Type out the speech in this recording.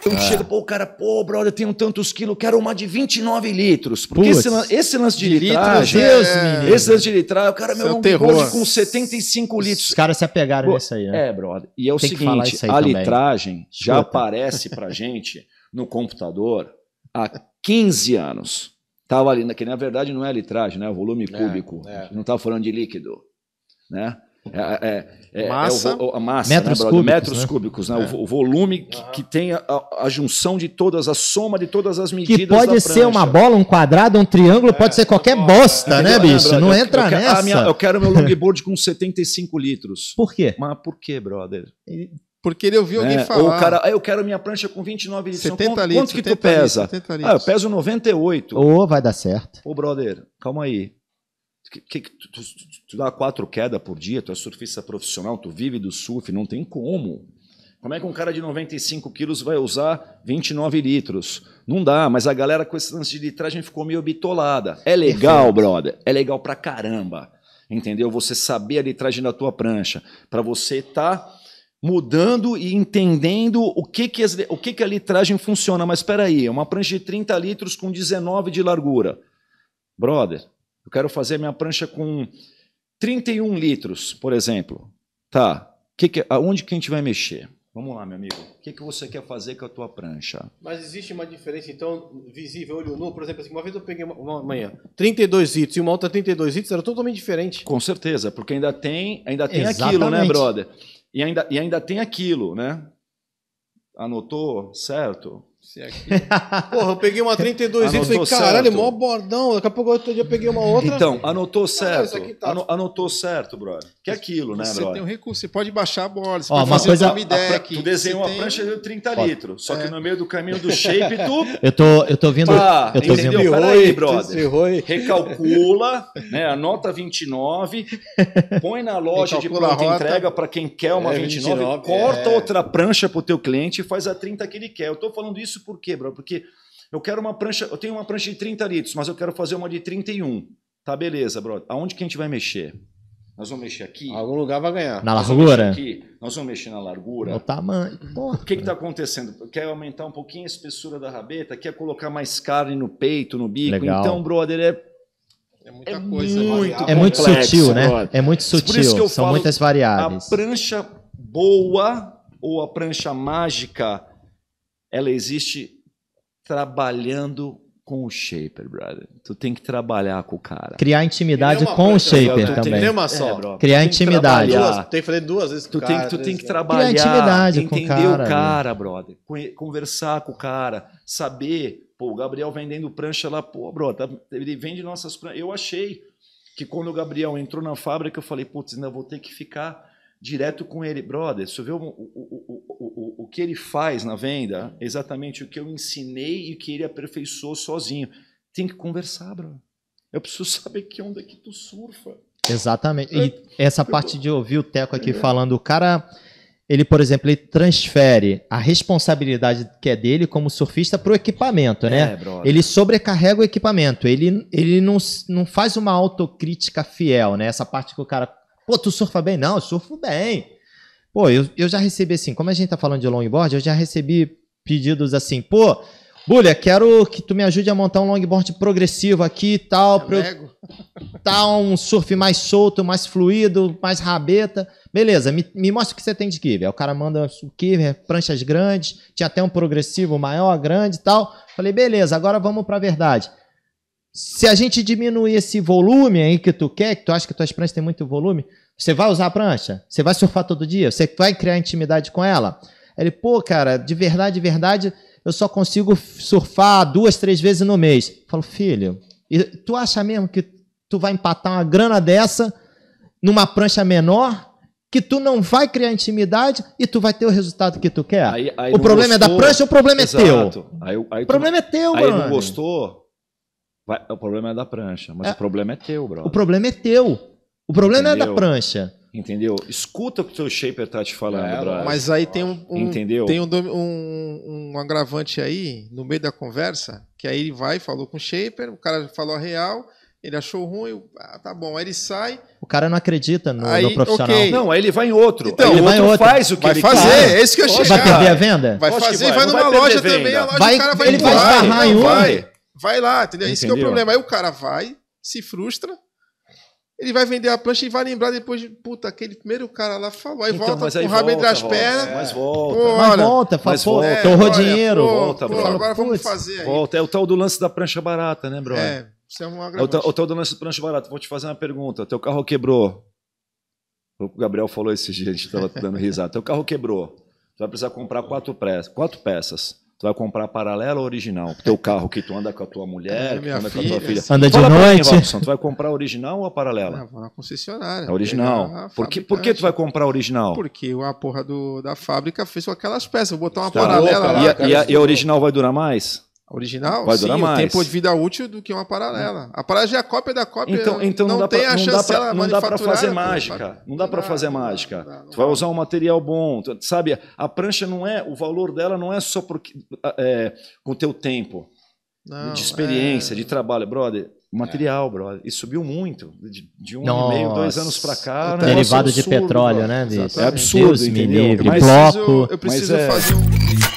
Então ah. chega, pô, o cara, pô, brother, eu tenho tantos quilos, quero uma de 29 litros. Porque esse, esse, lance de, litragem. Meu Deus, é... menino. Esse lance de litragem, o cara, é meu, é um terror. com 75 litros. Os caras se apegaram nisso aí, né? É, brother. E é o Tem seguinte: a também. litragem já aparece pra gente no computador há 15 anos. Tava ali, que na verdade não é litragem, né? É o volume é, cúbico. Não tava falando de líquido, né? É, é, massa, é, é o, a massa, né, metros né, cúbicos, metros né? cúbicos, né? É. O, volume é. que, que tem a, a, junção de todas, a soma de todas as medidas. Que pode ser uma bola, um quadrado, um triângulo, pode é, ser qualquer bosta, né, bicho? Brother, não eu, entra eu, eu nessa. Minha, eu quero meu longboard com 75 litros. Por quê? Mas por quê, brother? Porque ele ouviu alguém é, falar. Ou o cara, eu quero minha prancha com 29 litros. 70 então, litros. Quanto que tu pesa? Litros, litros. Ah, eu peso 98. Ô, oh, vai dar certo. Ô, oh, brother, calma aí. Que, que, tu, tu, dá quatro quedas por dia, tu é surfista profissional, tu vive do surf, não tem como. Como é que um cara de 95 quilos vai usar 29 litros? Não dá, mas a galera com esse lance de litragem ficou meio bitolada. É legal, brother. É legal pra caramba. Entendeu? Você saber a litragem da tua prancha. para você tá mudando e entendendo o que que, as, o que, que a litragem funciona. Mas espera aí, é uma prancha de 30 litros com 19 de largura. Brother, eu quero fazer minha prancha com 31 litros, por exemplo. Tá. Que que, aonde que a gente vai mexer? Vamos lá, meu amigo. O que, que você quer fazer com a tua prancha? Mas existe uma diferença, então, visível, olho nu? Por exemplo, assim, uma vez eu peguei uma, uma manhã 32 litros e uma outra 32 litros era totalmente diferente. Com certeza, porque ainda tem, ainda tem aquilo, né, brother? E ainda, e ainda tem aquilo, né? Anotou, certo? Se é que... Porra, eu peguei uma 32 e falei, caralho, é mó bordão. Daqui a pouco outro dia eu peguei uma outra. Então, anotou certo. Ah, tá... anotou certo, brother. Que é aquilo, né, brother? Você tem um recurso, você pode baixar a bola. você Ó, pode uma fazer coisa, um deck. Tu desenhou uma tem... prancha de 30 pode. litros. Só é. que no meio do caminho do shape, tu. eu tô, eu tô vindo. Pá, ah, eu tô entendeu? vindo. Peraí, brother. Recalcula, né? Anota 29, põe na loja de pronta entrega para quem quer uma é, 29, 29, corta é. outra prancha pro teu cliente e faz a 30 que ele quer. Eu tô falando isso isso por quê, bro? Porque eu quero uma prancha, eu tenho uma prancha de 30 litros, mas eu quero fazer uma de 31. Tá, beleza, bro. Aonde que a gente vai mexer? Nós vamos mexer aqui. Algum lugar vai ganhar. Na largura? aqui. Nós vamos mexer na largura. No tamanho. Porra. O que está acontecendo? Quer aumentar um pouquinho a espessura da rabeta? Quer colocar mais carne no peito, no bico? Legal. Então, brother, é. É muita é coisa. Muito, é muito é sutil, né? É muito sutil. São muitas variáveis. A prancha boa ou a prancha mágica ela existe trabalhando com o shaper, brother. Tu tem que trabalhar com o cara. Criar intimidade com coisa, o shaper tu também. É, tem uma só. É, bro, Criar tem intimidade. Duas, tem que fazer duas vezes com tu cara. Tem, tu tem que trabalhar, Criar intimidade com o cara, Entender o né? cara brother. Conversar com o cara, saber. Pô, o Gabriel vendendo prancha lá, pô, bro, tá, ele vende nossas pranchas. Eu achei que quando o Gabriel entrou na fábrica, eu falei, putz, ainda vou ter que ficar direto com ele. Brother, Você viu o, o, o o, o, que ele faz na venda é exatamente o que eu ensinei e que ele aperfeiçoou sozinho. Tem que conversar, Bruno. Eu preciso saber que onda que tu surfa. Exatamente. E é. essa parte de ouvir o Teco aqui falando, o cara, ele, por exemplo, ele transfere a responsabilidade que é dele como surfista para o equipamento, né? É, ele sobrecarrega o equipamento, ele, ele não, não faz uma autocrítica fiel, né? Essa parte que o cara, pô, tu surfa bem? Não, eu surfo bem. Pô, eu, eu já recebi assim, como a gente tá falando de longboard, eu já recebi pedidos assim, pô, Bulha, quero que tu me ajude a montar um longboard progressivo aqui e tal, é pra eu tá um surf mais solto, mais fluido, mais rabeta. Beleza, me, me mostra o que você tem de kiver. O cara manda o kiver, pranchas grandes, tinha até um progressivo maior, grande e tal. Falei, beleza, agora vamos pra verdade. Se a gente diminuir esse volume aí que tu quer, que tu acha que tuas pranchas têm muito volume, você vai usar a prancha? Você vai surfar todo dia? Você vai criar intimidade com ela? Ele, pô, cara, de verdade, de verdade, eu só consigo surfar duas, três vezes no mês. Eu falo, filho, tu acha mesmo que tu vai empatar uma grana dessa numa prancha menor? que tu não vai criar intimidade e tu vai ter o resultado que tu quer. Aí, aí o problema gostou. é da prancha, ou o problema Exato. é teu. Aí, aí o problema é teu, aí mano. É aí não gostou, vai... o problema é da prancha, mas é... o problema é teu, bro. O problema é teu. O problema Entendeu? não é da prancha. Entendeu? Escuta o que o seu shaper tá te falando, é, Brás. Mas aí tem um, um- Entendeu? tem um, um- um agravante aí, no meio da conversa, que aí ele vai, falou com o Shaper, o cara falou a real, ele achou ruim, ah, tá bom, aí ele sai, O cara não acredita no, Aí, no profissional. Não, aí ele vai em outro. Então, ele o vai outro, outro. faz o que vai ele fazer, é isso que eu Vai Vai perder a venda? Vai fazer, vai, vai, numa vai loja venda. também, a loja Vai- o cara vai ele vai esbarrar em um. vai, vai lá, entendeu? Isso que é o problema. Aí o cara vai, se frustra, ele vai vender a prancha e vai lembrar depois de, puta, aquele primeiro cara lá falou. Aí então, volta mas aí com o rabo entre as volta, pernas. É. Mas volta. Pô, mas olha, volta, faz pô, volta. Torrou dinheiro. Pô, volta, pô, agora vamos fazer aí. Volta. É o tal do lance da prancha barata, né, bro? É, isso é um agravante. É o, o tal do lance da prancha barata. Vou te fazer uma pergunta. Teu carro quebrou. O Gabriel falou esse dia, a gente estava dando risada. Teu carro quebrou. Tu vai precisar comprar quatro, pre... quatro peças. Tu vai comprar paralelo ou original? O teu carro que tu anda com a tua mulher, é, que tu anda filha, com a tua filha. Anda de noite. Mim, Robson, tu vai comprar original ou a paralela? Não, vou na concessionária. A original. Por que, por que tu vai comprar original? Porque a porra do, da fábrica fez com aquelas peças. Vou botar uma tá paralela louca, lá. E, cara, e, a, e a original vai durar mais? original, vai durar sim, mais. o tempo de vida útil do que uma paralela. É. A paralela é a cópia da cópia. Então, então não, não dá tem pra, a chance Não dá para fazer mágica. Não dá para fazer mágica. tu vai usar um material bom. Tu, sabe, a prancha não é... O valor dela não é só porque, é, com o teu tempo. Não, de experiência, é... de trabalho. Brother, é. material, é. brother. E subiu muito. De, de um Nossa. e meio, dois anos para cá. Né? Derivado é absurdo, de petróleo, brother. né, É absurdo, Deus entendeu? me livre. Eu bloco. Eu preciso fazer um...